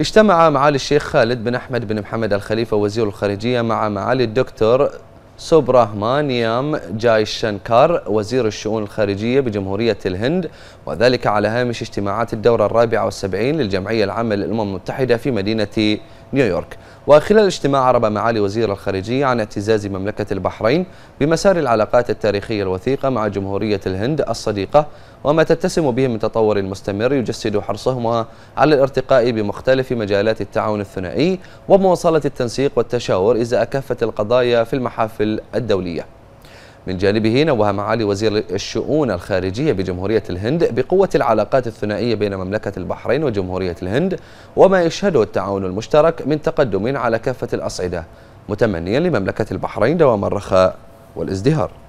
اجتمع معالي الشيخ خالد بن أحمد بن محمد الخليفة وزير الخارجية مع معالي الدكتور سوبراهمانيام جاي شنكار وزير الشؤون الخارجية بجمهورية الهند وذلك على هامش اجتماعات الدورة الرابعة والسبعين للجمعية العامة للأمم المتحدة في مدينة نيويورك وخلال اجتماع عرب معالي وزير الخارجية عن اعتزاز مملكة البحرين بمسار العلاقات التاريخية الوثيقة مع جمهورية الهند الصديقة وما تتسم به من تطور مستمر يجسد حرصهما على الارتقاء بمختلف مجالات التعاون الثنائي ومواصلة التنسيق والتشاور إزاء كافة القضايا في المحافل الدولية من جانبه نوه معالي وزير الشؤون الخارجية بجمهورية الهند بقوة العلاقات الثنائية بين مملكة البحرين وجمهورية الهند وما يشهده التعاون المشترك من تقدم على كافة الأصعدة متمنيا لمملكة البحرين دوام الرخاء والازدهار